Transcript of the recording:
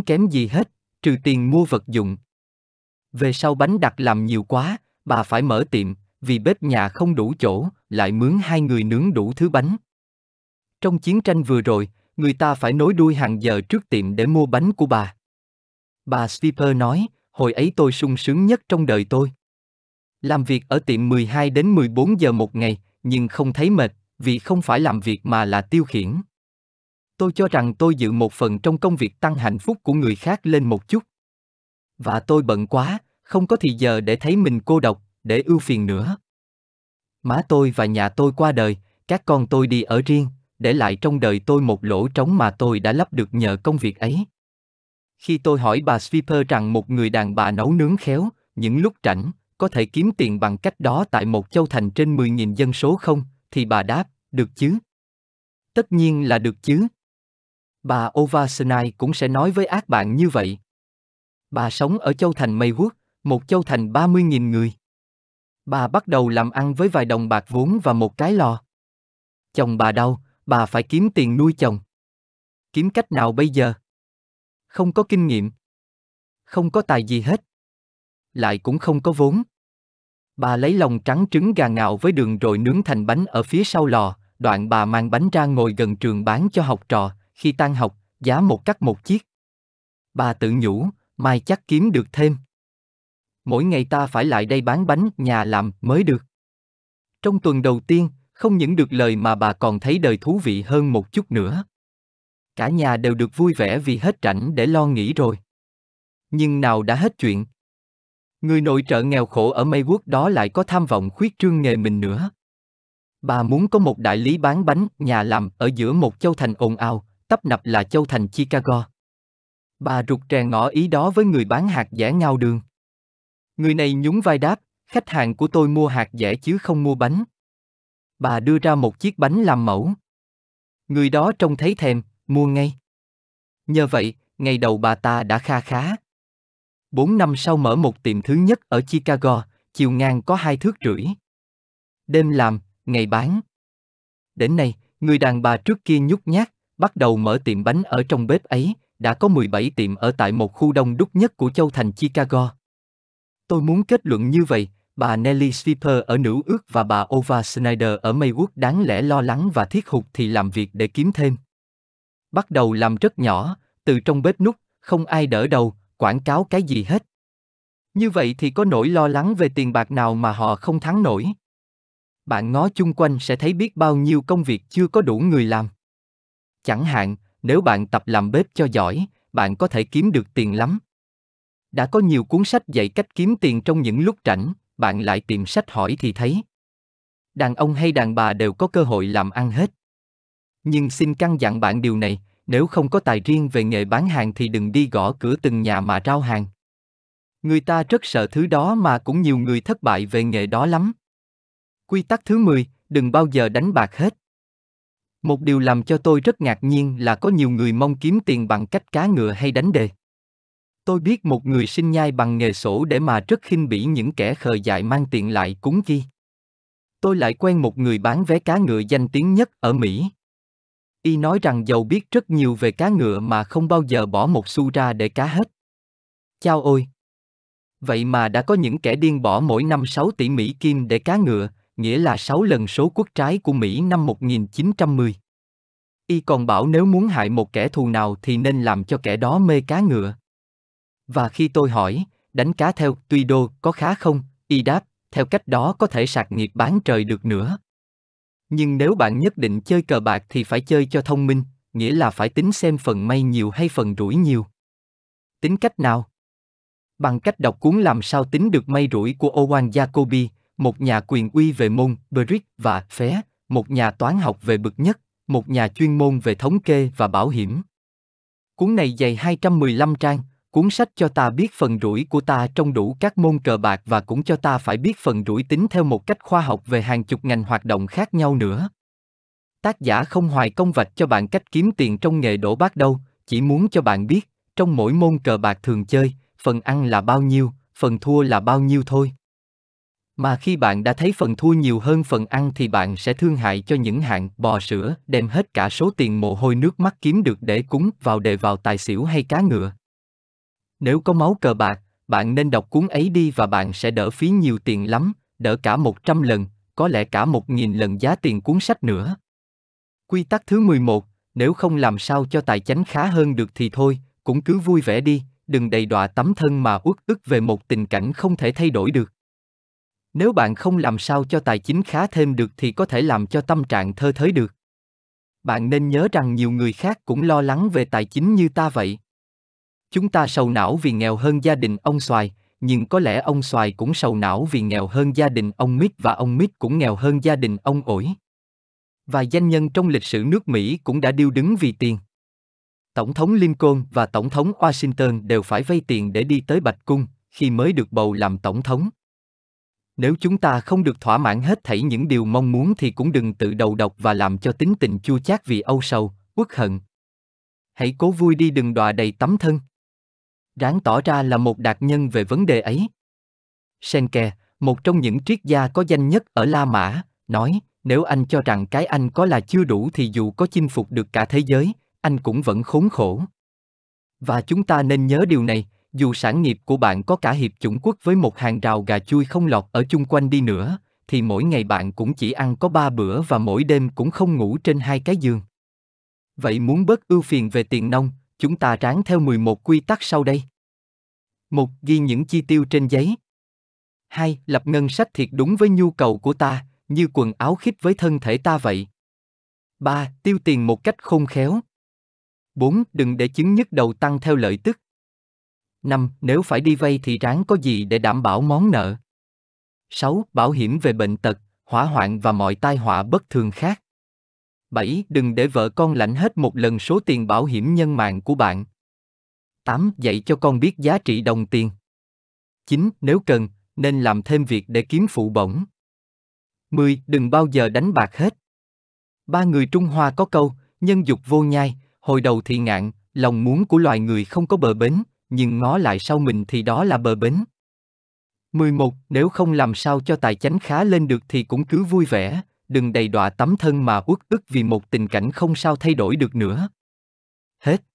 kém gì hết, trừ tiền mua vật dụng. Về sau bánh đặt làm nhiều quá, bà phải mở tiệm, vì bếp nhà không đủ chỗ, lại mướn hai người nướng đủ thứ bánh. Trong chiến tranh vừa rồi, người ta phải nối đuôi hàng giờ trước tiệm để mua bánh của bà. Bà Stipper nói, hồi ấy tôi sung sướng nhất trong đời tôi. Làm việc ở tiệm 12 đến 14 giờ một ngày, nhưng không thấy mệt, vì không phải làm việc mà là tiêu khiển tôi cho rằng tôi dự một phần trong công việc tăng hạnh phúc của người khác lên một chút. Và tôi bận quá, không có thì giờ để thấy mình cô độc, để ưu phiền nữa. Má tôi và nhà tôi qua đời, các con tôi đi ở riêng, để lại trong đời tôi một lỗ trống mà tôi đã lấp được nhờ công việc ấy. Khi tôi hỏi bà Sweeper rằng một người đàn bà nấu nướng khéo, những lúc rảnh, có thể kiếm tiền bằng cách đó tại một châu thành trên 10.000 dân số không, thì bà đáp, được chứ. Tất nhiên là được chứ. Bà Ovasnai cũng sẽ nói với ác bạn như vậy. Bà sống ở châu thành Mây Maywood, một châu thành 30.000 người. Bà bắt đầu làm ăn với vài đồng bạc vốn và một cái lò. Chồng bà đau, bà phải kiếm tiền nuôi chồng. Kiếm cách nào bây giờ? Không có kinh nghiệm. Không có tài gì hết. Lại cũng không có vốn. Bà lấy lòng trắng trứng gà ngạo với đường rồi nướng thành bánh ở phía sau lò, đoạn bà mang bánh ra ngồi gần trường bán cho học trò, khi tan học, giá một cắt một chiếc. Bà tự nhủ, mai chắc kiếm được thêm. Mỗi ngày ta phải lại đây bán bánh nhà làm mới được. Trong tuần đầu tiên, không những được lời mà bà còn thấy đời thú vị hơn một chút nữa. Cả nhà đều được vui vẻ vì hết rảnh để lo nghĩ rồi. Nhưng nào đã hết chuyện. Người nội trợ nghèo khổ ở Mây Maywood đó lại có tham vọng khuyết trương nghề mình nữa. Bà muốn có một đại lý bán bánh nhà làm ở giữa một châu thành ồn ào, tấp nập là châu thành Chicago. Bà rụt rè ngỏ ý đó với người bán hạt dẻ ngao đường. Người này nhún vai đáp, khách hàng của tôi mua hạt dẻ chứ không mua bánh. Bà đưa ra một chiếc bánh làm mẫu. Người đó trông thấy thèm, mua ngay. Nhờ vậy, ngày đầu bà ta đã kha khá. Bốn năm sau mở một tiệm thứ nhất ở Chicago, chiều ngang có hai thước rưỡi. Đêm làm, ngày bán. Đến nay, người đàn bà trước kia nhút nhát, bắt đầu mở tiệm bánh ở trong bếp ấy, đã có 17 tiệm ở tại một khu đông đúc nhất của châu thành Chicago. Tôi muốn kết luận như vậy, bà Nelly Sweeper ở Nữ Ước và bà Ova Snyder ở Maywood đáng lẽ lo lắng và thiết hụt thì làm việc để kiếm thêm. Bắt đầu làm rất nhỏ, từ trong bếp nút, không ai đỡ đầu, quảng cáo cái gì hết. Như vậy thì có nỗi lo lắng về tiền bạc nào mà họ không thắng nổi. Bạn ngó chung quanh sẽ thấy biết bao nhiêu công việc chưa có đủ người làm. Chẳng hạn, nếu bạn tập làm bếp cho giỏi, bạn có thể kiếm được tiền lắm. Đã có nhiều cuốn sách dạy cách kiếm tiền trong những lúc rảnh, bạn lại tìm sách hỏi thì thấy. Đàn ông hay đàn bà đều có cơ hội làm ăn hết. Nhưng xin căn dặn bạn điều này, nếu không có tài riêng về nghề bán hàng thì đừng đi gõ cửa từng nhà mà rao hàng. Người ta rất sợ thứ đó mà cũng nhiều người thất bại về nghề đó lắm. Quy tắc thứ 10, đừng bao giờ đánh bạc hết. Một điều làm cho tôi rất ngạc nhiên là có nhiều người mong kiếm tiền bằng cách cá ngựa hay đánh đề. Tôi biết một người sinh nhai bằng nghề sổ để mà rất khinh bỉ những kẻ khờ dại mang tiền lại cúng chi. Tôi lại quen một người bán vé cá ngựa danh tiếng nhất ở Mỹ. Y nói rằng giàu biết rất nhiều về cá ngựa mà không bao giờ bỏ một xu ra để cá hết. Chao ôi! Vậy mà đã có những kẻ điên bỏ mỗi năm 6 tỷ Mỹ kim để cá ngựa, nghĩa là 6 lần số quốc trái của Mỹ năm 1910. Y còn bảo nếu muốn hại một kẻ thù nào thì nên làm cho kẻ đó mê cá ngựa. Và khi tôi hỏi, đánh cá theo tuy đô có khá không, y đáp, theo cách đó có thể sạc nghiệp bán trời được nữa. Nhưng nếu bạn nhất định chơi cờ bạc thì phải chơi cho thông minh, nghĩa là phải tính xem phần may nhiều hay phần rủi nhiều. Tính cách nào? Bằng cách đọc cuốn làm sao tính được may rủi của Owen Jacobi, một nhà quyền uy về môn Beric và Phé, một nhà toán học về bậc nhất, một nhà chuyên môn về thống kê và bảo hiểm. Cuốn này dày 215 trang, cuốn sách cho ta biết phần rủi của ta trong đủ các môn cờ bạc và cũng cho ta phải biết phần rủi tính theo một cách khoa học về hàng chục ngành hoạt động khác nhau nữa. Tác giả không hoài công vạch cho bạn cách kiếm tiền trong nghề đổ bát đâu, chỉ muốn cho bạn biết, trong mỗi môn cờ bạc thường chơi, phần ăn là bao nhiêu, phần thua là bao nhiêu thôi. Mà khi bạn đã thấy phần thua nhiều hơn phần ăn thì bạn sẽ thương hại cho những hạng bò sữa, đem hết cả số tiền mồ hôi nước mắt kiếm được để cúng vào đề vào tài xỉu hay cá ngựa. Nếu có máu cờ bạc, bạn nên đọc cuốn ấy đi và bạn sẽ đỡ phí nhiều tiền lắm, đỡ cả một trăm lần, có lẽ cả một nghìn lần giá tiền cuốn sách nữa. Quy tắc thứ 11, nếu không làm sao cho tài chánh khá hơn được thì thôi, cũng cứ vui vẻ đi, đừng đầy đọa tấm thân mà uất ức về một tình cảnh không thể thay đổi được. Nếu bạn không làm sao cho tài chính khá thêm được thì có thể làm cho tâm trạng thơ thới được. Bạn nên nhớ rằng nhiều người khác cũng lo lắng về tài chính như ta vậy. Chúng ta sầu não vì nghèo hơn gia đình ông xoài, nhưng có lẽ ông xoài cũng sầu não vì nghèo hơn gia đình ông Mít và ông Mít cũng nghèo hơn gia đình ông ổi. Và danh nhân trong lịch sử nước Mỹ cũng đã điêu đứng vì tiền. Tổng thống Lincoln và Tổng thống Washington đều phải vay tiền để đi tới Bạch Cung khi mới được bầu làm Tổng thống nếu chúng ta không được thỏa mãn hết thảy những điều mong muốn thì cũng đừng tự đầu độc và làm cho tính tình chua chát vì âu sầu, uất hận. Hãy cố vui đi đừng đọa đầy tấm thân. Ráng tỏ ra là một đạt nhân về vấn đề ấy. Senke, một trong những triết gia có danh nhất ở La Mã, nói, nếu anh cho rằng cái anh có là chưa đủ thì dù có chinh phục được cả thế giới, anh cũng vẫn khốn khổ. Và chúng ta nên nhớ điều này, dù sản nghiệp của bạn có cả hiệp chủng quốc với một hàng rào gà chui không lọt ở chung quanh đi nữa, thì mỗi ngày bạn cũng chỉ ăn có ba bữa và mỗi đêm cũng không ngủ trên hai cái giường. Vậy muốn bớt ưu phiền về tiền nông, chúng ta ráng theo 11 quy tắc sau đây. một Ghi những chi tiêu trên giấy. 2. Lập ngân sách thiệt đúng với nhu cầu của ta, như quần áo khít với thân thể ta vậy. 3. Tiêu tiền một cách khôn khéo. 4. Đừng để chứng nhức đầu tăng theo lợi tức. 5. Nếu phải đi vay thì ráng có gì để đảm bảo món nợ. 6. Bảo hiểm về bệnh tật, hỏa hoạn và mọi tai họa bất thường khác. 7. Đừng để vợ con lãnh hết một lần số tiền bảo hiểm nhân mạng của bạn. 8. Dạy cho con biết giá trị đồng tiền. 9. Nếu cần, nên làm thêm việc để kiếm phụ bổng. 10. Đừng bao giờ đánh bạc hết. Ba người Trung Hoa có câu, nhân dục vô nhai, hồi đầu thì ngạn, lòng muốn của loài người không có bờ bến, nhưng ngó lại sau mình thì đó là bờ bến. 11. Nếu không làm sao cho tài chánh khá lên được thì cũng cứ vui vẻ, đừng đầy đọa tấm thân mà uất ức vì một tình cảnh không sao thay đổi được nữa. Hết.